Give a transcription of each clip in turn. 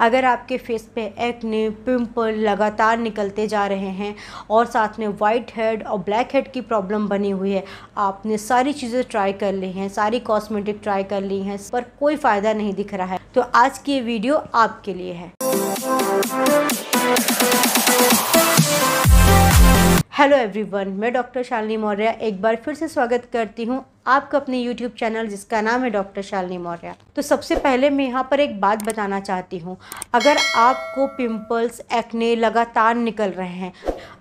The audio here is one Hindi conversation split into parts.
अगर आपके फेस पे एक्ने पिंपल लगातार निकलते जा रहे हैं और साथ में वाइट हेड और ब्लैक हेड की प्रॉब्लम बनी हुई है आपने सारी चीज़ें ट्राई कर ली हैं सारी कॉस्मेटिक ट्राई कर ली हैं पर कोई फ़ायदा नहीं दिख रहा है तो आज की ये वीडियो आपके लिए है हेलो एवरीवन मैं डॉक्टर शालिनी मौर्य एक बार फिर से स्वागत करती हूँ आपका अपने यूट्यूब चैनल जिसका नाम है डॉक्टर शालिनी मौर्य तो सबसे पहले मैं यहाँ पर एक बात बताना चाहती हूँ अगर आपको पिंपल्स एक्ने लगातार निकल रहे हैं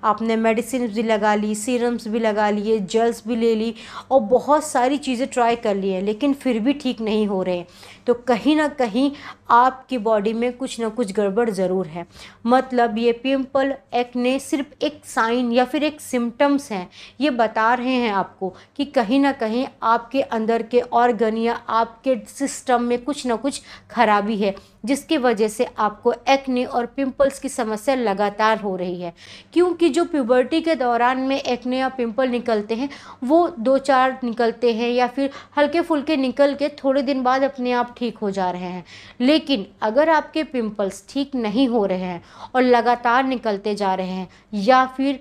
आपने मेडिसिन भी लगा ली सीरम्स भी लगा लिए जेल्स भी ले ली और बहुत सारी चीज़ें ट्राई कर ली हैं लेकिन फिर भी ठीक नहीं हो रहे तो कहीं ना कहीं आपकी बॉडी में कुछ ना कुछ गड़बड़ ज़रूर है मतलब ये पिंपल एक्ने सिर्फ एक साइन या फिर एक सिम्टम्स हैं ये बता रहे हैं आपको कि कहीं ना कहीं आपके अंदर के ऑर्गन या आपके सिस्टम में कुछ ना कुछ खराबी है जिसकी वजह से आपको एक्ने और पिंपल्स की समस्या लगातार हो रही है क्योंकि जो प्यूबर्टी के दौरान में एक्ने या पिंपल निकलते हैं वो दो चार निकलते हैं या फिर हल्के फुल्के निकल के थोड़े दिन बाद अपने आप ठीक हो जा रहे हैं लेकिन अगर आपके पिंपल्स ठीक नहीं हो रहे हैं और लगातार निकलते जा रहे हैं या फिर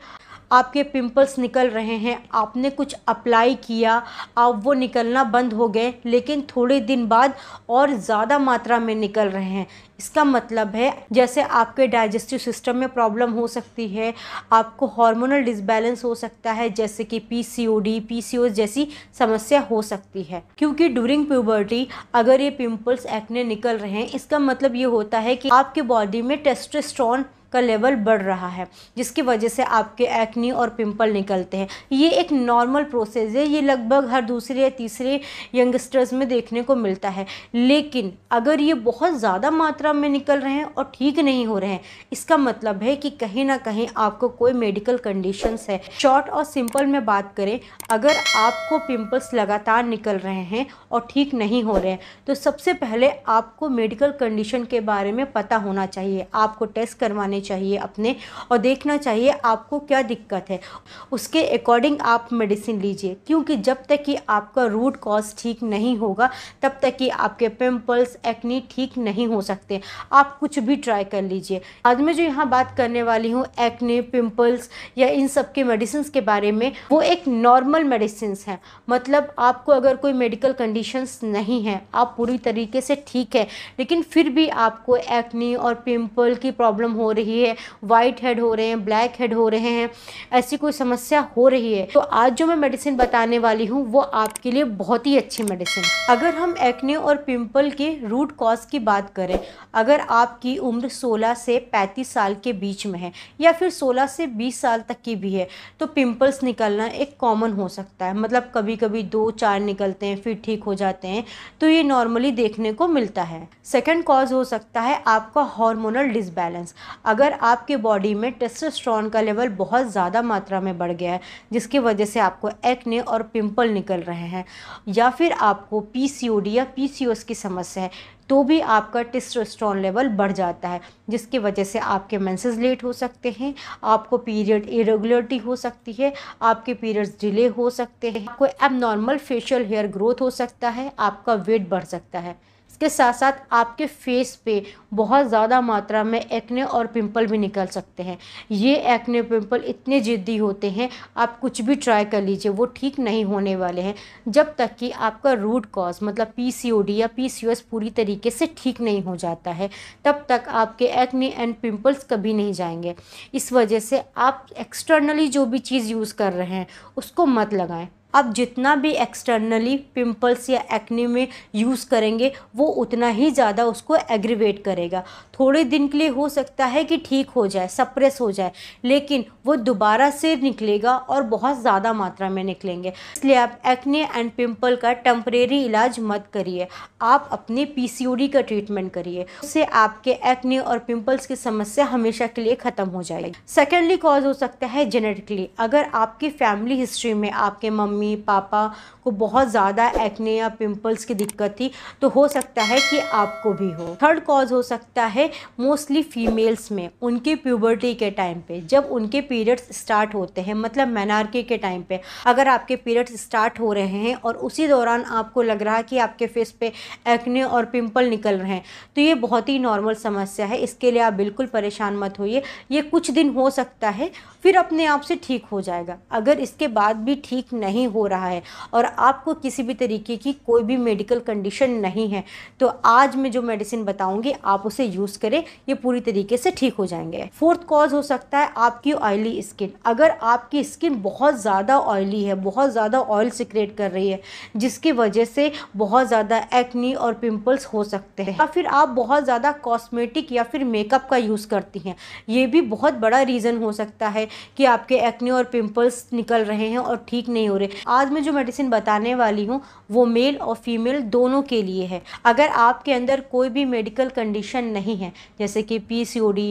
आपके पिंपल्स निकल रहे हैं आपने कुछ अप्लाई किया अब वो निकलना बंद हो गए लेकिन थोड़े दिन बाद और ज़्यादा मात्रा में निकल रहे हैं इसका मतलब है जैसे आपके डाइजेस्टिव सिस्टम में प्रॉब्लम हो सकती है आपको हार्मोनल डिसबैलेंस हो सकता है जैसे कि पीसीओडी पीसीओएस जैसी समस्या हो सकती है क्योंकि ड्यूरिंग प्यूबर्टी अगर ये पिंपल्स एक्ने निकल रहे हैं इसका मतलब ये होता है कि आपके बॉडी में टेस्टोस्टेरोन का लेवल बढ़ रहा है जिसकी वजह से आपके एक्नी और पिंपल निकलते हैं ये एक नॉर्मल प्रोसेस है ये लगभग हर दूसरे या तीसरे यंगस्टर्स में देखने को मिलता है लेकिन अगर ये बहुत ज़्यादा मात्रा में निकल रहे हैं और ठीक नहीं हो रहे हैं इसका मतलब है कि कहीं ना कहीं आपको कोई मेडिकल कंडीशन है शॉर्ट और सिंपल में बात करें अगर आपको पिंपल्स लगातार निकल रहे हैं और ठीक नहीं हो रहे हैं तो सबसे पहले आपको मेडिकल कंडीशन के बारे में पता होना चाहिए आपको टेस्ट करवाने आने चाहिए अपने और देखना चाहिए आपको क्या दिक्कत है उसके अकॉर्डिंग आप मेडिसिन लीजिए क्योंकि जब तक कि आपका रूट कॉज ठीक नहीं होगा तब तक कि आपके पिम्पल्स एक्नी ठीक नहीं हो सकते आप कुछ भी ट्राई कर लीजिए आज मैं जो यहाँ बात करने वाली हूँ एक्ने पिम्पल्स या इन सब के मेडिसिन के बारे में वो एक नॉर्मल मेडिसिन है मतलब आपको अगर कोई मेडिकल कंडीशंस नहीं है आप पूरी तरीके से ठीक है लेकिन फिर भी आपको एक्नी और पिम्पल की प्रॉब्लम हो रही रही है वाइट हेड हो रहे हैं ब्लैक हेड हो रहे हैं ऐसी कोई समस्या हो रही है तो आज जो मैं मेडिसिन बताने वाली हूँ वो आपके लिए बहुत ही अच्छी मेडिसिन अगर हम एक्ने और पिम्पल के रूट कॉज की बात करें अगर आपकी उम्र 16 से 35 साल के बीच में है या फिर 16 से 20 साल तक की भी है तो पिम्पल्स निकलना एक कॉमन हो सकता है मतलब कभी कभी दो चार निकलते हैं फिर ठीक हो जाते हैं तो ये नॉर्मली देखने को मिलता है सेकेंड कॉज हो सकता है आपका हॉर्मोनल डिसबैलेंस अगर आपके बॉडी में टेस्टोस्ट्रॉन का लेवल बहुत ज़्यादा मात्रा में बढ़ गया है जिसकी वजह से आपको एक्ने और पिंपल निकल रहे हैं या फिर आपको पीसीओडी या पीसीओएस की समस्या है तो भी आपका टेस्टोस्टेरोन लेवल बढ़ जाता है जिसकी वजह से आपके मेंसेस लेट हो सकते हैं आपको पीरियड इरेगुलरिटी हो सकती है आपके पीरियड्स डिले हो सकते हैं आपको एबनॉर्मल फेशियल हेयर ग्रोथ हो सकता है आपका वेट बढ़ सकता है इसके साथ साथ आपके फेस पे बहुत ज़्यादा मात्रा में एक्ने और पिंपल भी निकल सकते हैं ये एक्ने पिंपल इतने ज़िद्दी होते हैं आप कुछ भी ट्राई कर लीजिए वो ठीक नहीं होने वाले हैं जब तक कि आपका रूट कॉज मतलब पी या पी पूरी तरीके से ठीक नहीं हो जाता है तब तक आपके एक्ने एंड पिम्पल्स कभी नहीं जाएंगे इस वजह से आप एक्सटर्नली जो भी चीज़ यूज़ कर रहे हैं उसको मत लगाएं आप जितना भी एक्सटर्नली पिंपल्स या एक्ने में यूज़ करेंगे वो उतना ही ज़्यादा उसको एग्रीवेट करेगा थोड़े दिन के लिए हो सकता है कि ठीक हो जाए सप्रेस हो जाए लेकिन वो दोबारा से निकलेगा और बहुत ज़्यादा मात्रा में निकलेंगे इसलिए आप एक्ने एंड पिंपल का टेम्परेरी इलाज मत करिए आप अपने पी का ट्रीटमेंट करिए उससे आपके एक्ने और पिम्पल्स की समस्या हमेशा के लिए ख़त्म हो जाएगी सेकेंडली कॉज हो सकता है जेनेटिकली अगर आपकी फैमिली हिस्ट्री में आपके मम्मी मम्मी पापा को बहुत ज़्यादा एक्ने या पिंपल्स की दिक्कत थी तो हो सकता है कि आपको भी हो थर्ड कॉज हो सकता है मोस्टली फीमेल्स में उनके प्यूबर्टी के टाइम पे जब उनके पीरियड्स स्टार्ट होते हैं मतलब मैनार्के के टाइम पे अगर आपके पीरियड्स स्टार्ट हो रहे हैं और उसी दौरान आपको लग रहा है कि आपके फेस पे एक्ने और पिंपल निकल रहे हैं तो ये बहुत ही नॉर्मल समस्या है इसके लिए आप बिल्कुल परेशान मत होइए ये कुछ दिन हो सकता है फिर अपने आप से ठीक हो जाएगा अगर इसके बाद भी ठीक नहीं हो रहा है और आपको किसी भी तरीके की कोई भी मेडिकल कंडीशन नहीं है तो आज मैं जो मेडिसिन बताऊंगी आप उसे यूज़ करें ये पूरी तरीके से ठीक हो जाएंगे फोर्थ कॉज हो सकता है आपकी ऑयली स्किन अगर आपकी स्किन बहुत ज़्यादा ऑयली है बहुत ज़्यादा ऑयल सिक्रेट कर रही है जिसकी वजह से बहुत ज़्यादा एक्नी और पिम्पल्स हो सकते हैं या फिर आप बहुत ज़्यादा कॉस्मेटिक या फिर मेकअप का यूज़ करती हैं ये भी बहुत बड़ा रीज़न हो सकता है कि आपके एक्नी और पिम्पल्स निकल रहे हैं और ठीक नहीं हो रहे आज मैं जो मेडिसिन बता बताने वाली हूँ वो मेल और फीमेल दोनों के लिए है अगर आपके अंदर कोई भी मेडिकल कंडीशन नहीं है जैसे कि पी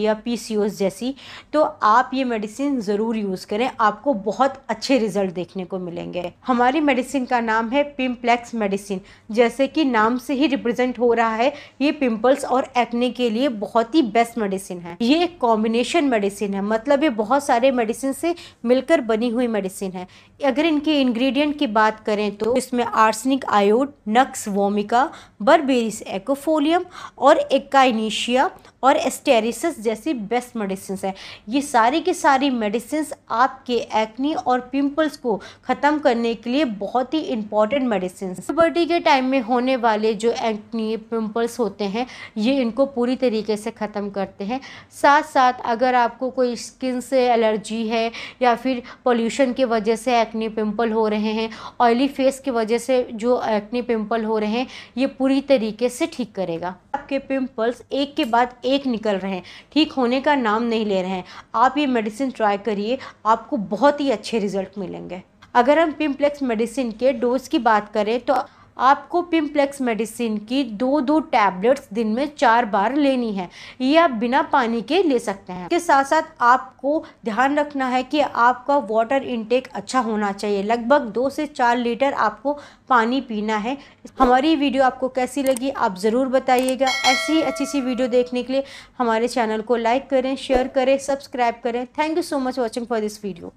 या पी जैसी तो आप ये मेडिसिन ज़रूर यूज़ करें आपको बहुत अच्छे रिजल्ट देखने को मिलेंगे हमारी मेडिसिन का नाम है पिम्प्लेक्स मेडिसिन जैसे कि नाम से ही रिप्रेजेंट हो रहा है ये पिम्पल्स और एक्ने के लिए बहुत ही बेस्ट मेडिसिन है ये एक कॉम्बिनेशन मेडिसिन है मतलब ये बहुत सारे मेडिसिन से मिलकर बनी हुई मेडिसिन है अगर इनके इंग्रेडिएंट की बात करें करें तो इसमें arsenic iod nux vomica berberis aquifolium और एकाइनिशिया और एस्टेरिसस जैसी बेस्ट मेडिसिन है ये सारी की सारी मेडिसिन आपके एक्नी और पिंपल्स को ख़त्म करने के लिए बहुत ही इंपॉर्टेंट मेडिसिन पुबर्टी के टाइम में होने वाले जो एक्नी पिंपल्स होते हैं ये इनको पूरी तरीके से ख़त्म करते हैं साथ साथ अगर आपको कोई स्किन से एलर्जी है या फिर पोल्यूशन की वजह से एक्नी पिंपल हो रहे हैं ऑयली फेस की वजह से जो एक्ने पिंपल हो रहे हैं ये पूरी तरीके से ठीक करेगा आपके पिंपल्स एक के बाद एक निकल रहे हैं ठीक होने का नाम नहीं ले रहे हैं आप ये मेडिसिन ट्राई करिए आपको बहुत ही अच्छे रिजल्ट मिलेंगे अगर हम पिम्पलेक्स मेडिसिन के डोज की बात करें तो आपको पिम्प्लेक्स मेडिसिन की दो दो टैबलेट्स दिन में चार बार लेनी है ये आप बिना पानी के ले सकते हैं इसके साथ साथ आपको ध्यान रखना है कि आपका वाटर इनटेक अच्छा होना चाहिए लगभग दो से चार लीटर आपको पानी पीना है हमारी वीडियो आपको कैसी लगी आप ज़रूर बताइएगा ऐसी ही अच्छी सी वीडियो देखने के लिए हमारे चैनल को लाइक करें शेयर करें सब्सक्राइब करें thank you so much watching for this video